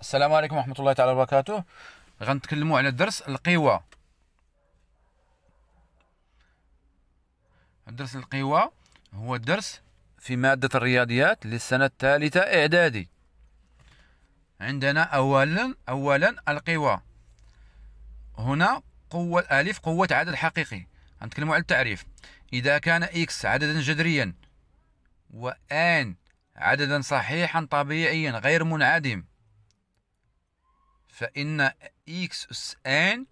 السلام عليكم ورحمه الله تعالى وبركاته غنتكلموا على درس القوى درس القوى هو الدرس في مادة الرياضيات للسنة الثالثة إعدادي عندنا أولا أولا القوى هنا قوة ألف قوة عدد حقيقي غنتكلموا على التعريف إذا كان إكس عددا جذريا وآن عددا صحيحا طبيعيا غير منعدم فإن إكس أس آن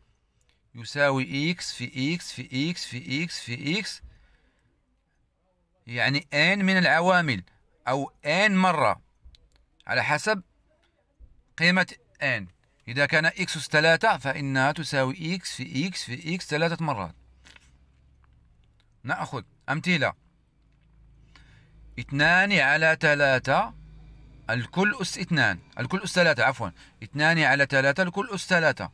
يساوي إكس في إكس في إكس في إكس في إكس يعني آن من العوامل أو آن مرة على حسب قيمة آن إذا كان إكس أس ثلاثة فإنها تساوي إكس في إكس في إكس ثلاثة مرات نأخذ أمثلة اثنان على ثلاثة الكل أس اثنان الكل أس ثلاثة عفوا اثنان على ثلاثة الكل أس ثلاثة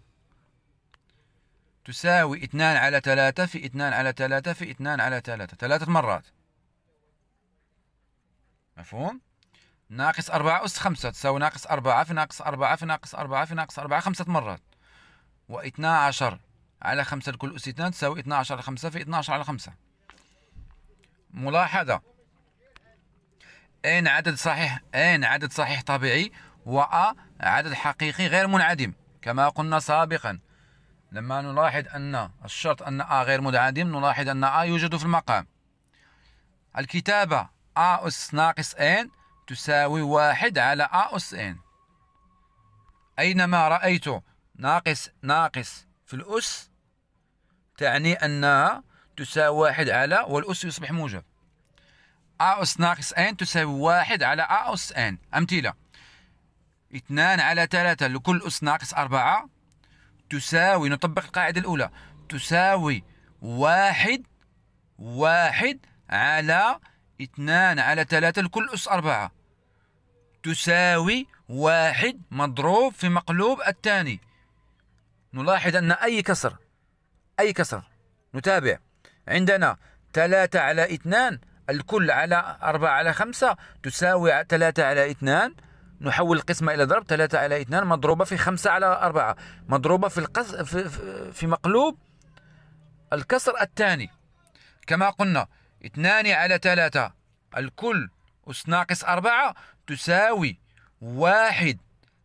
تساوي اثنان على ثلاثة في اثنان على ثلاثة في اثنان على ثلاثة ثلاثة مرات مفهوم؟ ناقص أربعة أس خمسة تساوي ناقص أربعة في ناقص أربعة في ناقص أربعة في ناقص أربعة خمسة مرات واثنا عشر على خمسة الكل أس اثنان تساوي اثنا عشر على خمسة في اثنا عشر على خمسة ملاحظة ان عدد صحيح ان عدد صحيح طبيعي و عدد حقيقي غير منعدم كما قلنا سابقا لما نلاحظ ان الشرط ان ا غير منعدم نلاحظ ان ا يوجد في المقام الكتابة ا أس ناقص ان تساوي واحد على ا أس ان أينما رأيت ناقص ناقص في الأس تعني أنها تساوي واحد على والأس يصبح موجب أ أس ناقص أن تساوي واحد على أ أس أن أمثلة اثنان على ثلاثة لكل أس ناقص أربعة تساوي نطبق القاعدة الأولى تساوي واحد واحد على اثنان على ثلاثة لكل أس أربعة تساوي واحد مضروب في مقلوب الثاني نلاحظ أن أي كسر أي كسر نتابع عندنا ثلاثة على اثنان الكل على أربعة على خمسة تساوي ثلاثة على اثنان نحول القسمة إلى ضرب ثلاثة على اثنان مضروبة في خمسة على أربعة مضروبة في, القس... في, في مقلوب الكسر الثاني كما قلنا اثنان على ثلاثة الكل أس ناقص أربعة تساوي واحد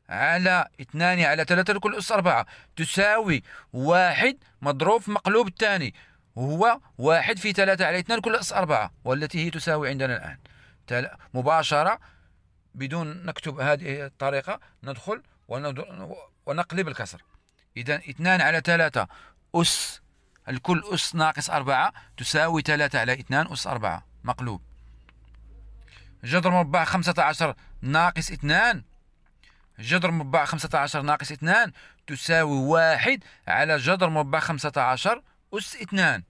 على اثنان على ثلاثة الكل أس أربعة تساوي واحد مضروب في مقلوب الثاني وهو واحد في ثلاثة على اثنان كل أس أربعة والتي هي تساوي عندنا الآن مباشرة بدون نكتب هذه الطريقة ندخل ونقلب الكسر إذا اثنان على ثلاثة أس الكل أس ناقص أربعة تساوي ثلاثة على اثنان أس أربعة مقلوب جذر مربع خمسة عشر ناقص اثنان جذر مربع خمسة عشر ناقص اثنان تساوي واحد على جذر مربع خمسة عشر أس اثنان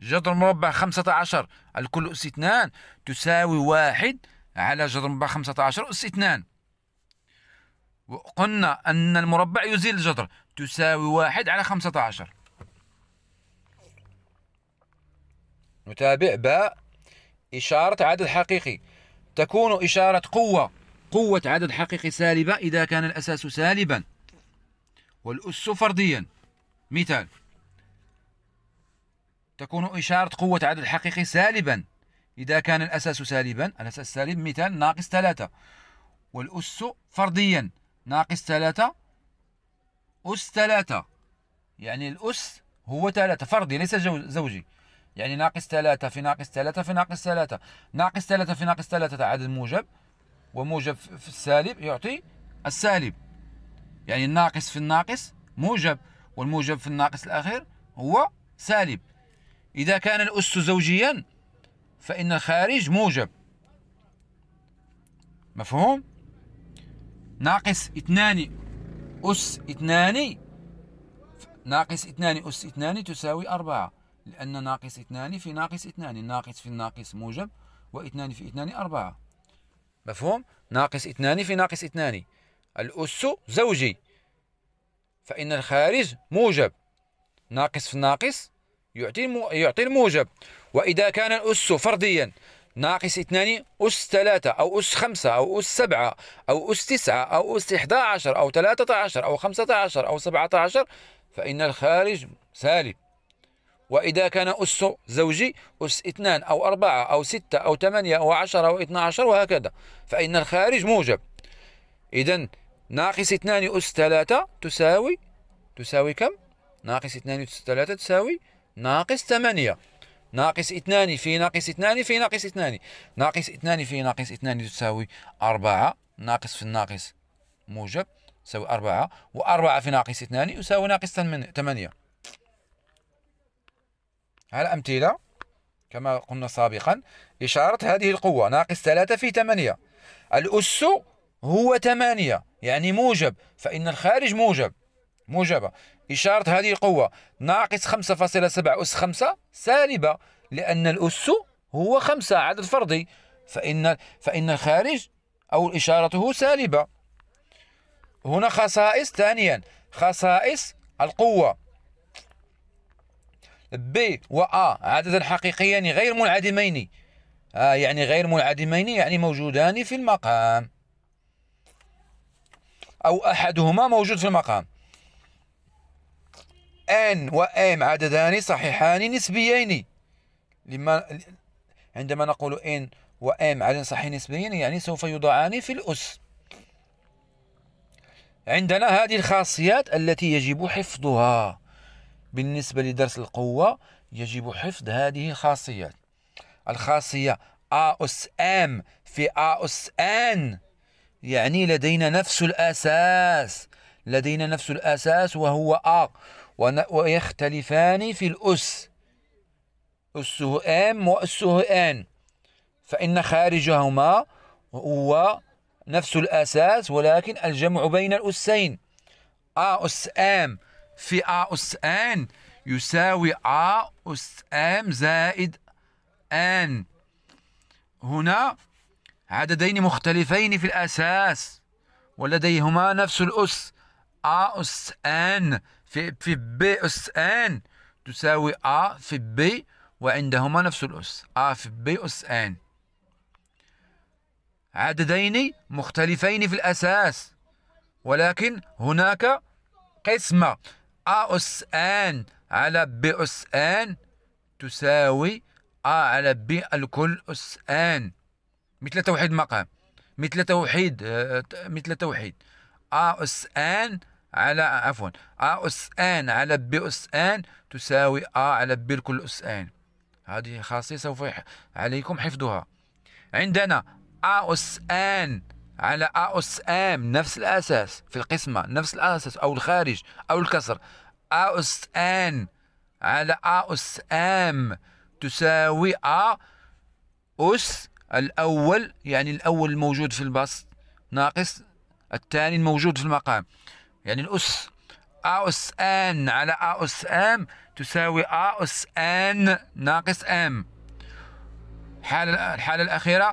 جذر مربع خمسة عشر الكل أس اثنان تساوي واحد على جذر مربع خمسة عشر أس اثنان وقلنا أن المربع يزيل الجذر تساوي واحد على خمسة عشر نتابع باء إشارة عدد حقيقي تكون إشارة قوة قوة عدد حقيقي سالبة إذا كان الأساس سالبا والأس فرديا مثال تكون إشارة قوة عدد الحقيقي سالبا إذا كان الأساس سالبا الأساس السالب مثال ناقص ثلاثة والأس فرديا ناقص ثلاثة أس ثلاثة يعني الأس هو ثلاثة فردي ليس زوجي يعني ناقص ثلاثة في ناقص ثلاثة في ناقص ثلاثة ناقص ثلاثة في ناقص ثلاثة عدد موجب وموجب في السالب يعطي السالب يعني الناقص في الناقص موجب والموجب في الناقص الأخير هو سالب إذا كان الأس زوجيا فإن الخارج موجب مفهوم؟ ناقص اثنان أس اثنان ناقص اثنان أس اثنان تساوي أربعة لأن ناقص اثنان في ناقص اثنان ناقص في الناقص موجب واثنان في اثنان أربعة مفهوم؟ ناقص اثنان في ناقص اثنان الأس زوجي فإن الخارج موجب ناقص في ناقص يعطي يعطي الموجب وإذا كان الأس فرديا ناقص اثنان أس ثلاثة أو أس خمسة أو أس سبعة أو أس تسعة أو أس إحدى عشر أو ثلاثة عشر أو خمسة عشر أو سبعة عشر فإن الخارج سالب وإذا كان أس زوجي أس اثنان أو أربعة أو ستة أو ثمانية أو عشرة أو اثنا عشر وهكذا فإن الخارج موجب إذا ناقص اثنان أس ثلاثة تساوي تساوي كم؟ ناقص اثنان أس ثلاثة تساوي ناقص 8 ناقص 2 في ناقص 2 في ناقص 2 ناقص 2 في ناقص 2 تساوي 4 ناقص في الناقص موجب تساوي 4 و4 في ناقص 2 يساوي ناقص 8 على أمثلة كما قلنا سابقا إشارة هذه القوة ناقص 3 في 8 الأس هو 8 يعني موجب فإن الخارج موجب موجبة إشارة هذه القوة ناقص 5.7 أس 5 سالبة لأن الأس هو 5 عدد فردي فإن فإن الخارج أو إشارته سالبة هنا خصائص ثانيا خصائص القوة ب و أ عددا حقيقيان غير منعدمين آه يعني غير منعدمين يعني موجودان في المقام أو أحدهما موجود في المقام ان وام عددان صحيحان نسبيين لما عندما نقول ان وام عدد صحيح نسبيين يعني سوف يوضعان في الأس عندنا هذه الخاصيات التي يجب حفظها بالنسبة لدرس القوة يجب حفظ هذه الخاصيات الخاصية ا أس ام في ا أس ان يعني لدينا نفس الأساس لدينا نفس الأساس وهو ا ويختلفان في الأس أسه أم وأسه آن فإن خارجهما هو نفس الأساس ولكن الجمع بين الأسين آ أس آم في آ أس آن يساوي آ أس آم زائد آن هنا عددين مختلفين في الأساس ولديهما نفس الأس آ أس آن في في بي أس ان تساوي أ في بي وعندهما نفس الأس أ في بي أس ان عددين مختلفين في الأساس ولكن هناك قسمة أ أس ان على بي أس ان تساوي أ على بي الكل أس ان مثل توحيد مقام مثل توحيد آه، مثل توحيد أ أس ان على عفوا أ أس آن على ب أس آن تساوي أ على ب الكل أس آن هذه خاصية سوف عليكم حفظها عندنا أ أس آن على أ أس آم نفس الأساس في القسمة نفس الأساس أو الخارج أو الكسر أ أس آن على أ أس آم تساوي أ أس الأول يعني الأول الموجود في البسط ناقص الثاني الموجود في المقام يعني الأس أ أس أن على أ أس أم تساوي أ أس أن ناقص أم الحالة الحالة الأخيرة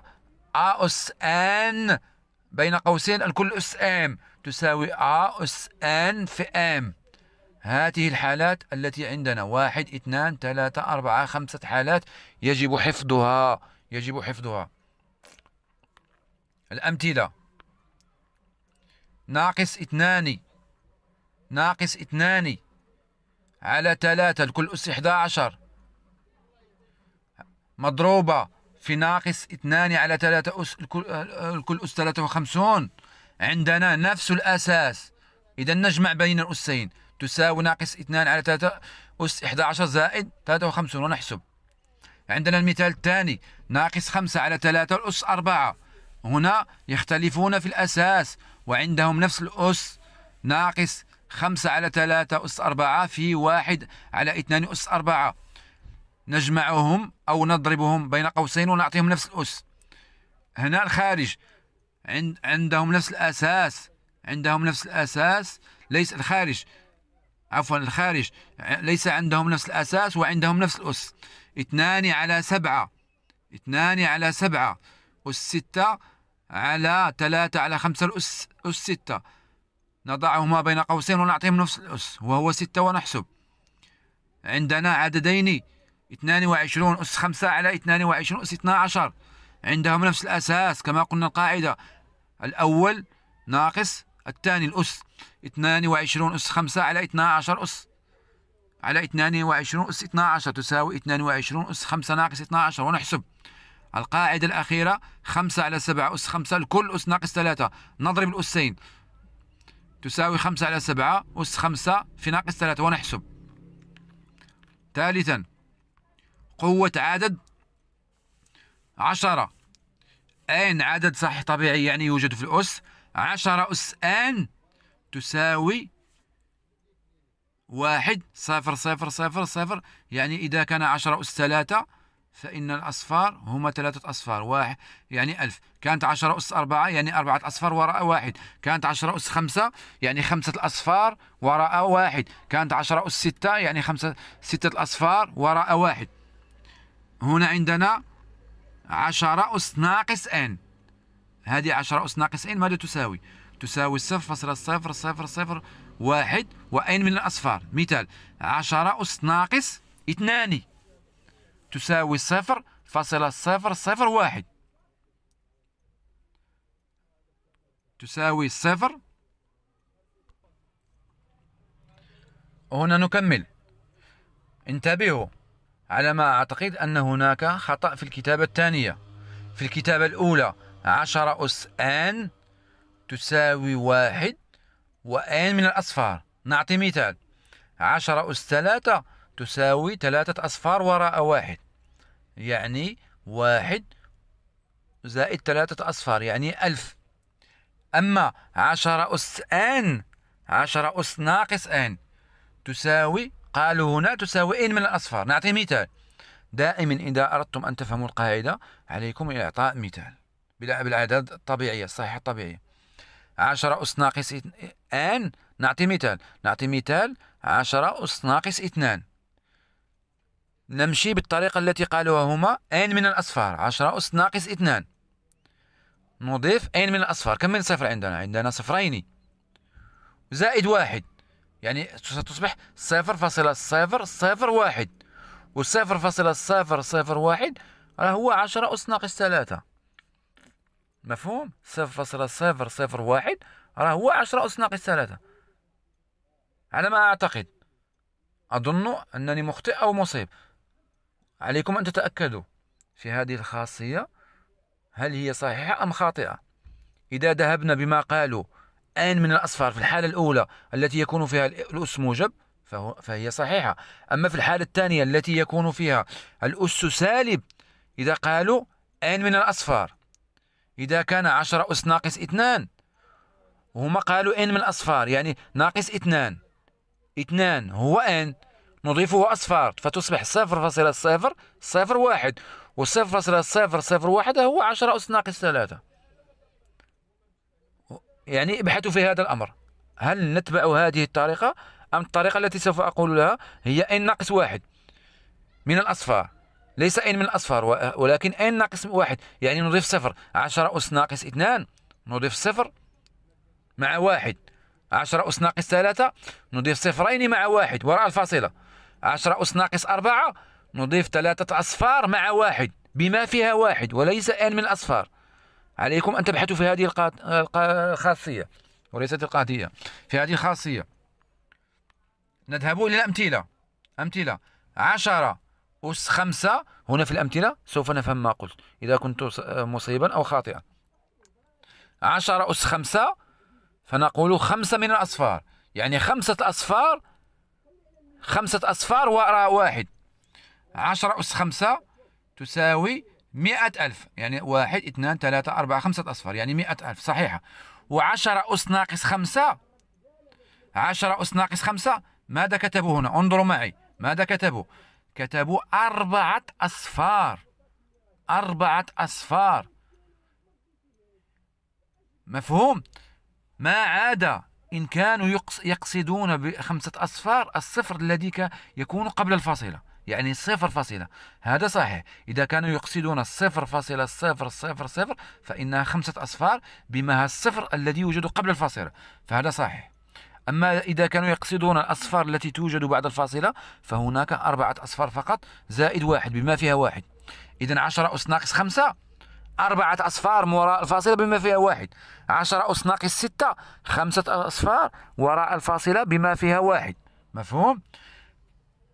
أ أس أن بين قوسين الكل أس أم تساوي أ أس أن في أم هذه الحالات التي عندنا واحد اثنان ثلاثة أربعة خمسة حالات يجب حفظها يجب حفظها الأمثلة ناقص اثنان ناقص اثنان على ثلاثة الكل أس 11 مضروبة في ناقص اثنان على ثلاثة أس الكل أس 53 عندنا نفس الأساس إذا نجمع بين الأسين تساوي ناقص اثنان على ثلاثة أس 11 زائد 53 ونحسب عندنا المثال الثاني ناقص خمسة على ثلاثة الأس أربعة هنا يختلفون في الأساس وعندهم نفس الأس ناقص خمسة على ثلاثة أس أربعة في واحد على اثنان أس أربعة نجمعهم أو نضربهم بين قوسين ونعطيهم نفس الأس هنا الخارج عند عندهم نفس الأساس عندهم نفس الأساس ليس الخارج عفوا الخارج ليس عندهم نفس الأساس وعندهم نفس الأس اثنان على سبعة اثنان على سبعة أس ستة على ثلاثة على خمسة الأس أس ستة نضعهما بين قوسين ونعطيهم نفس الأس وهو ستة ونحسب عندنا عددين 22 أس 5 على 22 أس 12 عندهم نفس الأساس كما قلنا القاعدة الأول ناقص الثاني الأس 22 أس 5 على 12 أس على 22 أس 12 تساوي 22 أس 5 ناقص 12 ونحسب القاعدة الأخيرة 5 على 7 أس 5 الكل أس ناقص 3 نضرب الأسين تساوي خمسة على سبعة أس خمسة في ناقص ثلاثة ونحسب ثالثا قوة عدد عشرة أين عدد صحيح طبيعي يعني يوجد في الأس عشرة أس ان تساوي واحد صفر صفر صفر صفر يعني إذا كان عشرة أس ثلاثة فإن الأصفار هما ثلاثة أصفار واحد يعني ألف كانت عشرة أس أربعة يعني أربعة أصفار وراء واحد كانت عشرة أس خمسة يعني خمسة الأصفار وراء واحد كانت عشرة أس ستة يعني خمسة ستة الأصفار وراء واحد هنا عندنا عشرة أس ناقص إن هذه عشرة أس ناقص إن ماذا تساوي؟ تساوي صفر فاصلة صفر صفر صفر واحد وإن من الأصفار مثال عشرة أس ناقص اثنان تساوي صفر فاصلة صفر صفر واحد تساوي صفر هنا نكمل انتبهوا على ما أعتقد أن هناك خطأ في الكتابة الثانية في الكتابة الأولى عشرة أس آن تساوي واحد وآن من الأصفار نعطي مثال عشرة أس ثلاثة تساوي ثلاثة أصفار وراء واحد يعني واحد زائد ثلاثة أصفار يعني ألف أما عشرة أس آن عشرة أس ناقص آن تساوي قالوا هنا تساوي إن من الأصفار نعطي مثال دائما إذا أردتم أن تفهموا القاعدة عليكم إعطاء مثال بالأعداد الطبيعية الصحيحة الطبيعية عشرة أس ناقص آن نعطي مثال نعطي مثال عشرة أس ناقص اثنان نمشي بالطريقة التي قالوها هما أين من الأصفار عشرة أس ناقص اثنان نضيف أين من الأصفار كم من صفر عندنا عندنا صفرين زائد واحد يعني ستصبح صفر فاصلة صفر صفر واحد والصفر فاصلة صفر صفر واحد راه هو عشرة أس ناقص ثلاثة مفهوم صفر فاصلة صفر صفر واحد راه هو عشرة أس ناقص ثلاثة على ما أعتقد أظن أنني مخطئ أو مصيب عليكم أن تتأكدوا في هذه الخاصية هل هي صحيحة أم خاطئة إذا ذهبنا بما قالوا أين من الأصفار في الحالة الأولى التي يكون فيها الأس موجب فهي صحيحة أما في الحالة الثانية التي يكون فيها الأس سالب إذا قالوا أين من الأصفار إذا كان عشرة أس ناقص اثنان وهما قالوا أين من الأصفار يعني ناقص اثنان اثنان هو أين نضيفه أصفار فتصبح صفر فاصلة صفر صفر واحد وصفر فاصلة صفر صفر واحد هو عشرة أس ناقص ثلاثة يعني ابحثوا في هذا الأمر هل نتبع هذه الطريقة أم الطريقة التي سوف أقول لها هي إن ناقص واحد من الأصفار ليس إن من الأصفار ولكن إن ناقص واحد يعني نضيف صفر عشرة أس ناقص اثنان نضيف صفر مع واحد عشرة أس ناقص ثلاثة نضيف صفرين مع واحد وراء الفاصلة 10 أس ناقص 4 نضيف ثلاثة أصفار مع واحد بما فيها واحد وليس ان من الأصفار عليكم أن تبحثوا في هذه الخاصية وليست القاعدية في هذه الخاصية نذهب إلى الأمثلة أمثلة 10 أس 5 هنا في الأمثلة سوف نفهم ما قلت إذا كنت مصيبا أو خاطئا 10 أس 5 فنقول خمسة من الأصفار يعني خمسة أصفار خمسة أصفار وراء واحد عشرة أس خمسة تساوي مئة ألف يعني واحد اثنان ثلاثة أربعة خمسة أصفار يعني مئة ألف صحيحة وعشرة أس ناقص خمسة عشرة أس ناقص خمسة ماذا كتبوا هنا انظروا معي ماذا كتبوا كتبوا أربعة أصفار أربعة أصفار مفهوم ما عدا إن كانوا يقصدون بخمسة أصفار الصفر الذي يكون قبل الفاصلة يعني صفر فاصلة هذا صحيح إذا كانوا يقصدون الصفر فاصلة صفر صفر صفر فإنها خمسة أصفار بما الصفر الذي يوجد قبل الفاصلة فهذا صحيح أما إذا كانوا يقصدون الأصفار التي توجد بعد الفاصلة فهناك أربعة أصفار فقط زائد واحد بما فيها واحد إذا عشرة أس ناقص خمسة أربعة أصفار وراء الفاصلة بما فيها واحد عشرة أس ناقص ستة خمسة أصفار وراء الفاصلة بما فيها واحد مفهوم؟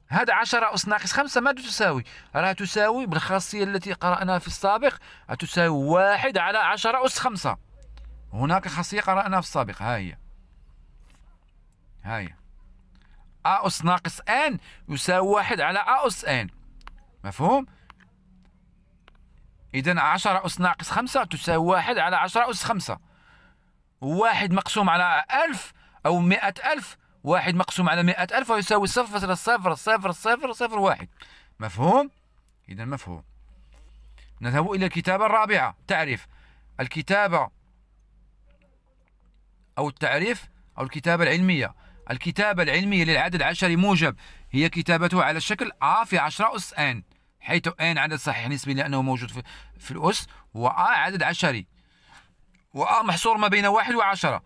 هاد عشرة أس ناقص خمسة ماذا تساوي؟ راه تساوي بالخاصية التي قرأناها في السابق تساوي واحد على عشرة أس خمسة هناك خاصية قرأناها في السابق ها هي ها هي أ أس ناقص ان يساوي واحد على أ أس ان مفهوم؟ إذا 10 أس ناقص 5 تساوي 1 على 10 أس 5 واحد مقسوم على 1000 أو 100000 واحد مقسوم على 100000 ويساوي 0.00001 صفر صفر صفر صفر واحد. مفهوم؟ إذا مفهوم نذهب إلى الكتابة الرابعة تعريف الكتابة أو التعريف أو الكتابة العلمية الكتابة العلمية للعدد العشري موجب هي كتابته على الشكل A في 10 أس N حيث ان عدد صحيح نسبي لانه موجود في, في الاس و ا عدد عشري و ا محصور ما بين واحد وعشرة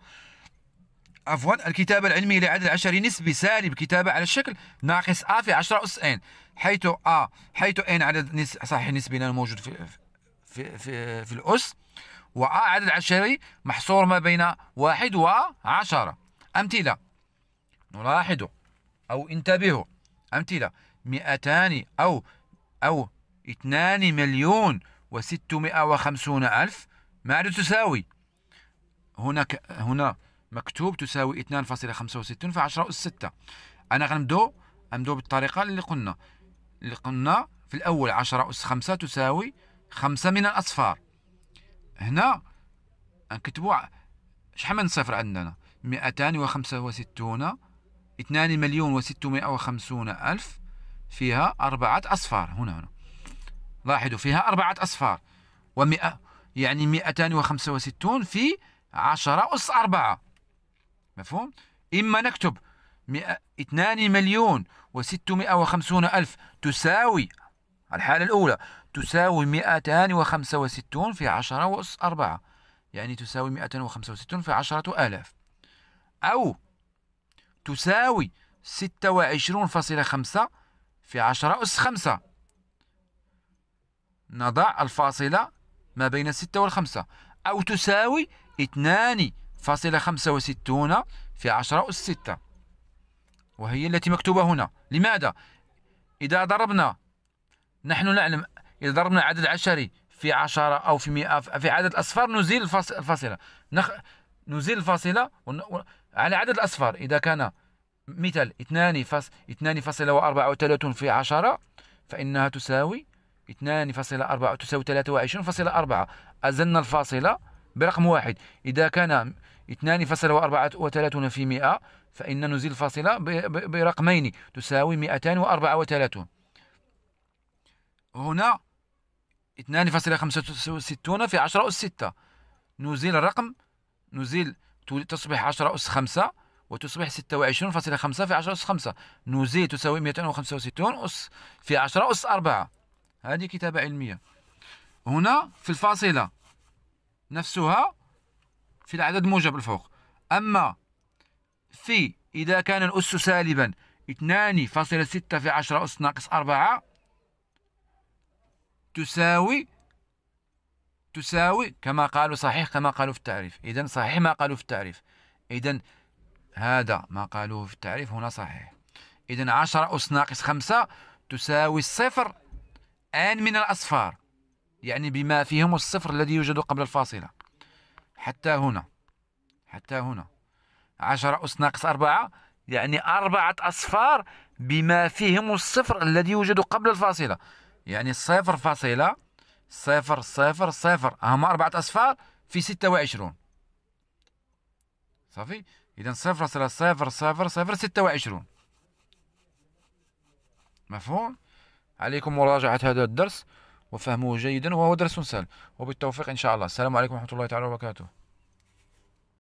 عفوا الكتابة العلمية لعدد عشري نسبي سالب كتابة على الشكل ناقص ا في عشرة اس ان حيث ا حيث ان عدد نس... صحيح نسبي لانه موجود في في في, في الاس و ا عدد عشري محصور ما بين واحد وعشرة أمثلة نلاحظ أو انتبهوا أمثلة 200 أو أو 2 مليون و650 ألف ماذا تساوي؟ هناك هنا مكتوب تساوي 2.65 في 10 أس 6 أنا غنبدو غنبدو بالطريقة اللي قلنا اللي قلنا في الأول 10 أس 5 تساوي 5 من الأصفار هنا نكتبوا شحال من صفر عندنا 265 2 مليون و650 ألف فيها أربعة أصفار هنا هنا لاحظوا فيها أربعة أصفار ومئة يعني 265 في 10 أس 4 مفهوم؟ إما نكتب 2 مليون و650 ألف تساوي الحالة الأولى تساوي 265 في 10 أس 4 يعني تساوي 265 في 10 آلاف أو تساوي 26.5 في عشرة أس خمسة نضع الفاصلة ما بين الستة والخمسة أو تساوي اثنان فاصلة خمسة وستون في عشرة أس ستة وهي التي مكتوبة هنا لماذا؟ إذا ضربنا نحن نعلم إذا ضربنا عدد عشري في عشرة أو في مئة في عدد الأصفار نزيل الفاصلة نخ... نزيل الفاصلة ون... على عدد الأصفار إذا كان مثل اثنان فصل اثنان فاصلة وأربعة وثلاثون في عشرة فإنها تساوي اثنان فاصلة أربعة تساوي ثلاثة وعشرون فاصلة أربعة أزلنا الفاصلة برقم واحد إذا كان اثنان فاصلة وأربعة وثلاثون في مئة فإن نزيل الفاصلة برقمين تساوي مئتان وأربعة هنا اثنان فاصلة خمسة وستون في عشرة أس ستة نزيل الرقم نزيل تصبح عشرة أس خمسة وتصبح 26.5 في 10 أس 5 نوزي تساوي 265 أس في 10 أس 4 هذه كتابة علمية هنا في الفاصلة نفسها في العدد موجب الفوق أما في إذا كان الأس سالبا 2.6 في 10 أس ناقص 4 تساوي تساوي كما قالوا صحيح كما قالوا في التعريف إذا صحيح ما قالوا في التعريف إذا هذا ما قالوه في التعريف هنا صحيح إذن عشرة أس ناقص خمسة تساوي الصفر آن من الأصفار يعني بما فيهم الصفر الذي يوجد قبل الفاصلة حتى هنا حتى هنا عشرة أس ناقص أربعة يعني أربعة أصفار بما فيهم الصفر الذي يوجد قبل الفاصلة يعني صفر فاصلة صفر صفر صفر هما أربعة أصفار في ستة وعشرون صافي إذا صفر صفر صفر صفر صفر ستة وعشرون مفهوم عليكم مراجعة هذا الدرس وفهمه جيدا وهو درس سهل وبالتوفيق إن شاء الله السلام عليكم ورحمة الله تعالى وبركاته